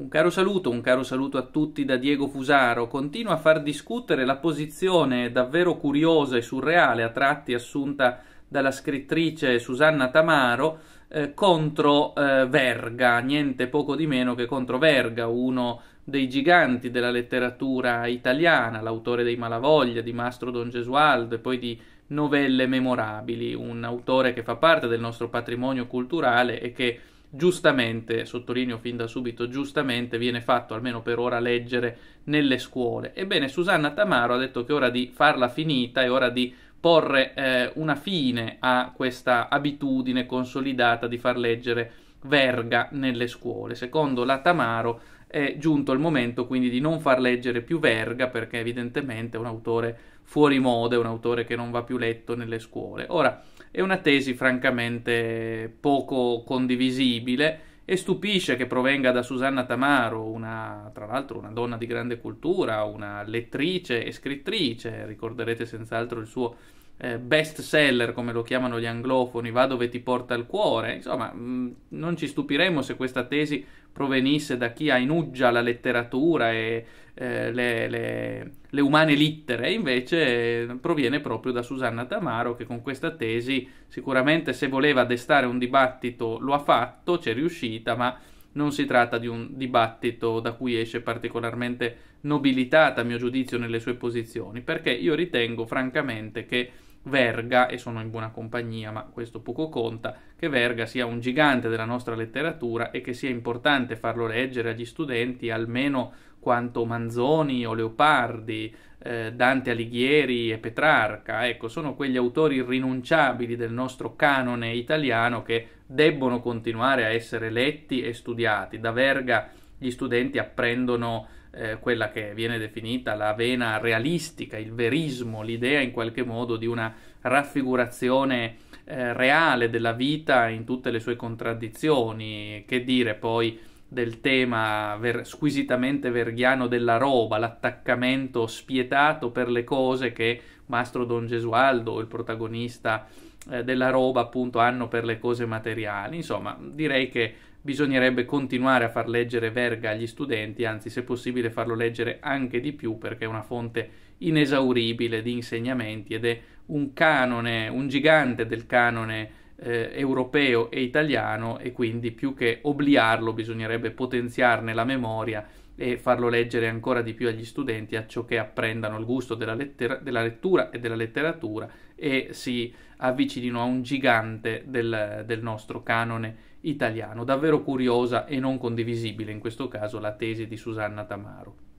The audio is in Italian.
Un caro saluto, un caro saluto a tutti da Diego Fusaro. Continua a far discutere la posizione davvero curiosa e surreale a tratti assunta dalla scrittrice Susanna Tamaro eh, contro eh, Verga, niente poco di meno che contro Verga, uno dei giganti della letteratura italiana, l'autore dei Malavoglia, di Mastro Don Gesualdo e poi di Novelle Memorabili, un autore che fa parte del nostro patrimonio culturale e che giustamente, sottolineo fin da subito, giustamente viene fatto almeno per ora leggere nelle scuole. Ebbene, Susanna Tamaro ha detto che è ora di farla finita, è ora di porre eh, una fine a questa abitudine consolidata di far leggere verga nelle scuole. Secondo la Tamaro è giunto il momento quindi di non far leggere più verga perché evidentemente è un autore fuori moda, è un autore che non va più letto nelle scuole. Ora, è una tesi francamente poco condivisibile e stupisce che provenga da Susanna Tamaro, una, tra l'altro una donna di grande cultura, una lettrice e scrittrice, ricorderete senz'altro il suo eh, best seller, come lo chiamano gli anglofoni, va dove ti porta il cuore. Insomma, mm, non ci stupiremmo se questa tesi provenisse da chi ha in uggia la letteratura e eh, le, le, le, umane littere, invece eh, proviene proprio da Susanna Tamaro che con questa tesi sicuramente se voleva destare un dibattito lo ha fatto, c'è riuscita, ma non si tratta di un dibattito da cui esce particolarmente nobilitata, a mio giudizio, nelle sue posizioni, perché io ritengo francamente che Verga, e sono in buona compagnia, ma questo poco conta, che Verga sia un gigante della nostra letteratura e che sia importante farlo leggere agli studenti almeno quanto Manzoni o Leopardi, eh, Dante Alighieri e Petrarca. Ecco, sono quegli autori irrinunciabili del nostro canone italiano che debbono continuare a essere letti e studiati. Da Verga gli studenti apprendono eh, quella che viene definita la vena realistica, il verismo, l'idea in qualche modo di una raffigurazione eh, reale della vita in tutte le sue contraddizioni, che dire poi del tema ver- squisitamente verghiano della roba, l'attaccamento spietato per le cose che Mastro Don Gesualdo, il protagonista eh, della roba, appunto hanno per le cose materiali. Insomma, direi che bisognerebbe continuare a far leggere Verga agli studenti, anzi se possibile farlo leggere anche di più perché è una fonte inesauribile di insegnamenti ed è un canone, un gigante del canone eh, europeo e italiano e quindi più che obliarlo bisognerebbe potenziarne la memoria e farlo leggere ancora di più agli studenti acciò che apprendano il gusto della, lettera- della lettura e della letteratura e si avvicinino a un gigante del, del nostro canone italiano. Davvero curiosa e non condivisibile in questo caso la tesi di Susanna Tamaro.